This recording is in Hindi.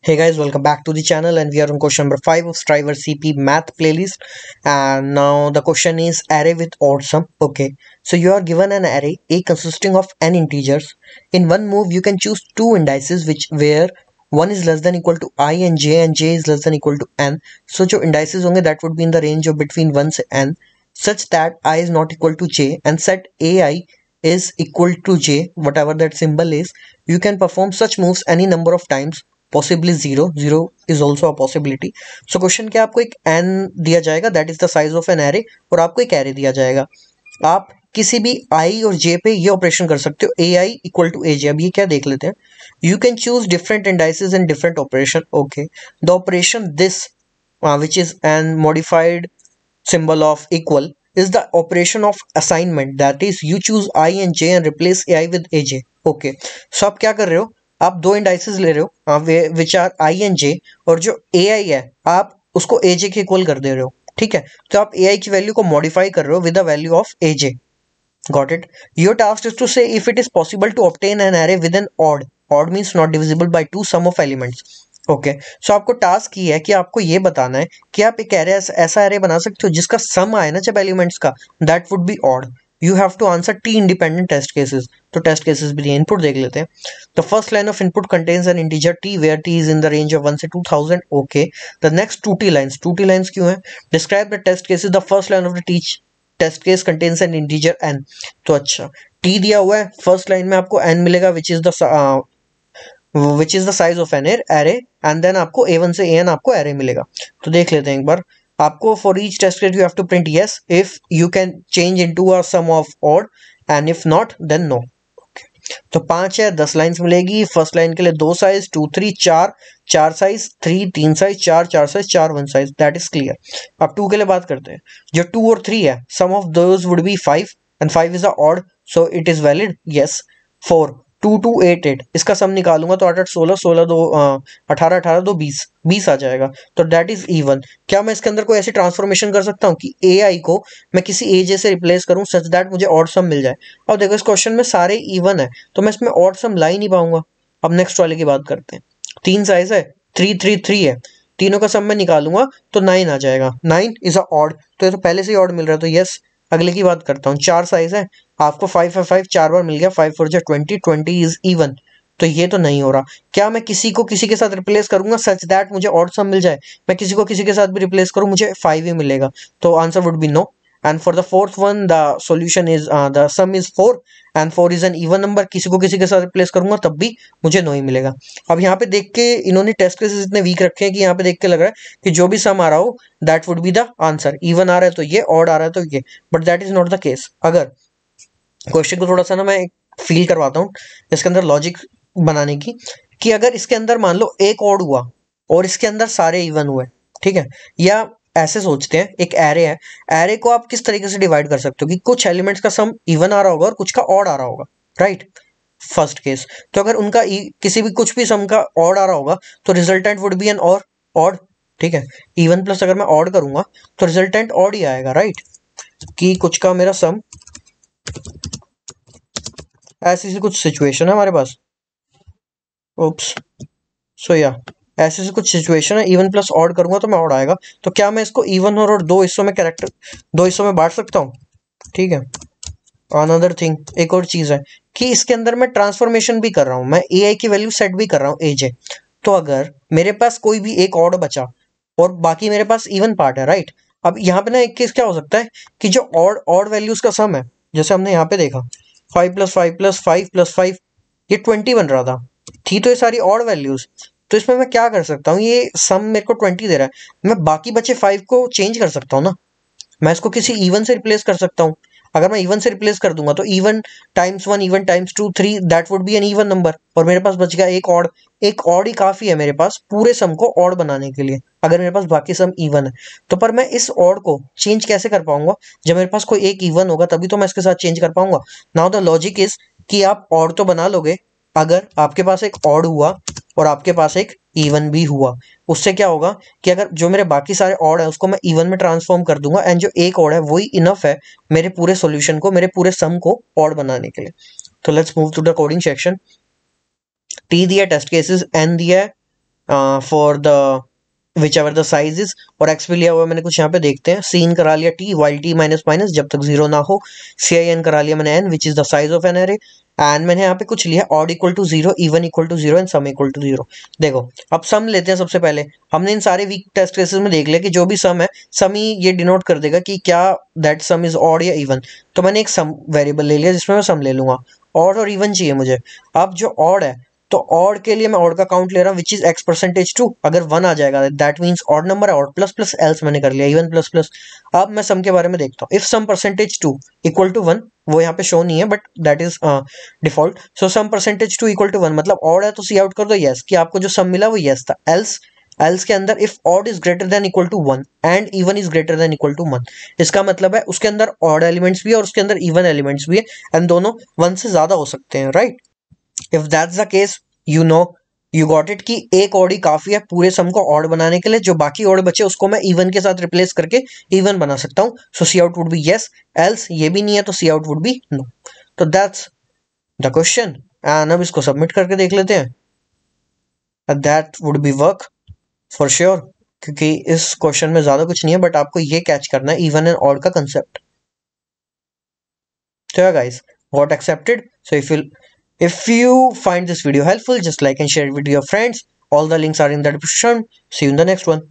hey guys welcome back to the channel and we are on question number five of striver cp math playlist and now the question is array with odd sum okay so you are given an array a consisting of n integers in one move you can choose two indices which where one is less than equal to i and j and j is less than equal to n so jo indices only that would be in the range of between 1 to n such that i is not equal to j and set ai is equal to j whatever that symbol is you can perform such moves any number of times possibly zero zero is also a possibility so question क्या आपको एक एन दिया जाएगा that is the size of an array और आपको एक एरे दिया जाएगा आप किसी भी आई और जे पे ये ऑपरेशन कर सकते हो ए आई इक्वल टू ए जे अब ये क्या देख लेते हैं you can choose different indices and different operation okay the operation this which is an modified symbol of equal is the operation of assignment that is you choose I and J and replace A I with A J okay so आप क्या कर रहे हो आप दो इंडाइसिस ले रहे हो विच आर आई एन जे और जो ए आई है आप उसको ए जे के इक्वल कर दे रहे हो ठीक है तो आप ए आई की वैल्यू को मॉडिफाई कर रहे हो with the value of A J got it your task is to say if it is possible to obtain an array with an odd odd means not divisible by two sum of elements okay so आपको टास्क ये है कि आपको ये बताना है कि आप एक एरे ऐसा एरे बना सकते हो जिसका सम आए ना जब एलिमेंट्स का that would be odd you have to answer T independent test cases तो टेस्ट केसेस भी इनपुट देख लेते हैं the first line of input contains an integer T where T is in the range of one से two thousand okay the next two T lines two T lines क्यों है describe the test cases the first line of the each test case contains an integer N तो अच्छा टी दिया हुआ है फर्स्ट लाइन में आपको एन मिलेगा which is the which is the size of an array and then आपको ए वन से ए एन आपको एरे मिलेगा तो देख लेते हैं एक बार आपको for each test case you have to print yes if you can change into a sum of odd and if not then no okay. तो पांच है दस लाइंस मिलेगी फर्स्ट लाइन के लिए दो साइज टू थ्री चार चार साइज थ्री तीन साइज चार चार साइज चार one size that is clear अब टू के लिए बात करते हैं जो टू और थ्री है sum of those would be five and five is a odd so it is valid yes four two two eight eight इसका सम निकालूंगा तो आठ आठ सोलह सोलह दो अठारह अठारह दो बीस बीस आ जाएगा तो डेट इज इवन क्या मैं इसके अंदर कोई ऐसी ट्रांसफॉर्मेशन कर सकता हूँ कि ए आई को मैं किसी ए जे से रिप्लेस करूँ सच दैट मुझे ऑड सम मिल जाए अब देखो इस क्वेश्चन में सारे इवन है तो मैं इसमें ऑड सम ला ही नहीं पाऊंगा अब नेक्स्ट वाले की बात करते हैं तीन साइज है थ्री थ्री थ्री है तीनों का सम मैं निकालूंगा तो नाइन आ जाएगा नाइन इज अ ऑड तो ये तो पहले से ही ऑड मिल रहा है तो यस अगले की बात करता हूँ चार साइज है आपको फाइव फाइव फाइव चार बार मिल गया फाइव फोर जो ट्वेंटी ट्वेंटी इज इवन तो ये तो नहीं हो रहा क्या मैं किसी को किसी के साथ रिप्लेस करूंगा सच दैट मुझे और सब मिल जाए मैं किसी को किसी के साथ भी रिप्लेस करूं मुझे फाइव ही मिलेगा तो answer would be no and for the fourth one the solution is the sum is four and four is an even number किसी को किसी के साथ रिप्लेस करूंगा तब भी मुझे नो ही मिलेगा अब यहाँ पे देख के इन्होंने टेस्ट केसेस इतने वीक रखे हैं कि यहाँ पे देख के लग रहा है कि जो भी सम आ रहा हो that would be the answer even आ रहा है तो ये ऑड आ रहा है तो ये but that is not the case अगर क्वेश्चन को थोड़ा सा ना मैं फील करवाता हूँ इसके अंदर लॉजिक बनाने की कि अगर इसके अंदर मान लो एक ऑड हुआ और इसके अंदर सारे इवन हुए ठीक है या ऐसे सोचते हैं एक एरे है एरे को आप किस तरीके से डिवाइड कर सकते हो कि कुछ एलिमेंट्स का सम इवन आ रहा होगा और कुछ का ऑड आ रहा होगा राइट फर्स्ट केस तो अगर उनका e, किसी भी कुछ भी सम का ऑड आ रहा होगा तो रिजल्टेंट वुड बी एन और ऑड ठीक है इवन प्लस अगर मैं ऑड करूंगा तो रिजल्टेंट ऑड ही आएगा राइट कि कुछ का मेरा सम ऐसी सी कुछ सिचुएशन है हमारे पास ओप्स सो या ऐसी कुछ सिचुएशन है इवन प्लस ऑड करूंगा तो मैं ऑड आएगा तो क्या मैं इसको इवन और, और दो हिस्सों में कैरेक्टर दो हिस्सों में बांट सकता हूँ ठीक है अनदर थिंग एक और चीज़ है कि इसके अंदर मैं ट्रांसफॉर्मेशन भी कर रहा हूँ मैं ए की वैल्यू सेट भी कर रहा हूँ एजे तो अगर मेरे पास कोई भी एक ऑड बचा और बाकी मेरे पास इवन पार्ट है राइट अब यहाँ पे ना एक केस क्या हो सकता है कि जो ऑड ऑड वैल्यूज का सम है जैसे हमने यहाँ पे देखा five plus five plus five plus five ये ट्वेंटी बन रहा था थी तो ये सारी और वैल्यूज़ तो इसमें मैं क्या कर सकता हूँ ये सम मेरे को ट्वेंटी दे रहा है मैं बाकी बचे फाइव को चेंज कर सकता हूँ ना मैं इसको किसी इवन से रिप्लेस कर सकता हूँ अगर मैं इवन से रिप्लेस कर दूंगा तो even times one even times two three that would be an even number और मेरे पास बच गया एक ऑड एक ऑड ही काफ़ी है मेरे पास पूरे सम को ऑड बनाने के लिए अगर मेरे पास बाकी सम इवन है तो पर मैं इस ऑड को चेंज कैसे कर पाऊंगा जब मेरे पास कोई एक इवन होगा तभी तो मैं इसके साथ चेंज कर पाऊंगा नाउ द लॉजिक इज कि आप ऑड तो बना लोगे अगर आपके पास एक ऑड हुआ और आपके पास एक इवन भी हुआ उससे क्या होगा कि अगर जो मेरे बाकी सारे ऑड है उसको मैं इवन में ट्रांसफॉर्म कर दूंगा एंड जो एक ऑड है वही इनफ है मेरे पूरे सोल्यूशन को मेरे पूरे सम को ऑड बनाने के लिए तो let's move to the coding section T दिया टेस्ट केसेस एन दिया for uh, the whichever the size और एक्स भी लिया हुआ मैंने कुछ यहाँ पे देखते हैं सी इन करा लिया T while T minus minus जब तक जीरो ना हो सी आई एन करा लिया मैंने N which is the size of an array and मैंने यहाँ पे कुछ लिया odd equal to zero even equal to zero and sum equal to zero देखो अब सम लेते हैं सबसे पहले हमने इन सारे वीक टेस्ट केसेस में देख लिया कि जो भी सम है सम ही ये डिनोट कर देगा कि क्या दैट सम इज ऑड या इवन तो मैंने एक सम वेरिएबल ले लिया जिसमें मैं सम ले लूंगा ऑड और इवन चाहिए मुझे अब जो ऑड है तो ऑड के लिए मैं ऑड का काउंट ले रहा हूँ which is X percentage two अगर वन आ जाएगा दैट मीन्स ऑड नंबर है ऑड प्लस प्लस एल्स मैंने कर लिया इवन प्लस प्लस अब मैं सम के बारे में देखता हूँ if sum percentage two equal to one वो यहाँ पे शो नहीं है but that is default so sum percentage two equal to one मतलब ऑड है तो सी आउट कर दो येस कि आपको जो सम मिला वो येस था एल्स एल्स के अंदर if odd is greater than equal to one and even is greater than equal to one इसका मतलब है उसके अंदर ऑड एलिमेंट्स भी है और उसके अंदर इवन एलिमेंट्स भी है एंड दोनों वन से ज्यादा हो सकते हैं right right? If that's the case you know you got it कि एक ऑड ही काफी है पूरे सम को ऑड बनाने के लिए जो बाकी ऑड बचे उसको मैं इवन के साथ रिप्लेस करके इवन बना सकता हूं so C out would be yes else ये भी नहीं है तो C out would be no तो दैट्स द क्वेश्चन एंड अब इसको सबमिट करके देख लेते हैं that would be work for sure क्योंकि इस क्वेश्चन में ज्यादा कुछ नहीं है बट आपको ये कैच करना है इवन एंड ऑड का कंसेप्ट तो guys got accepted so if you If you find this video helpful, just like and share it with your friends. All the links are in the description. See you in the next one.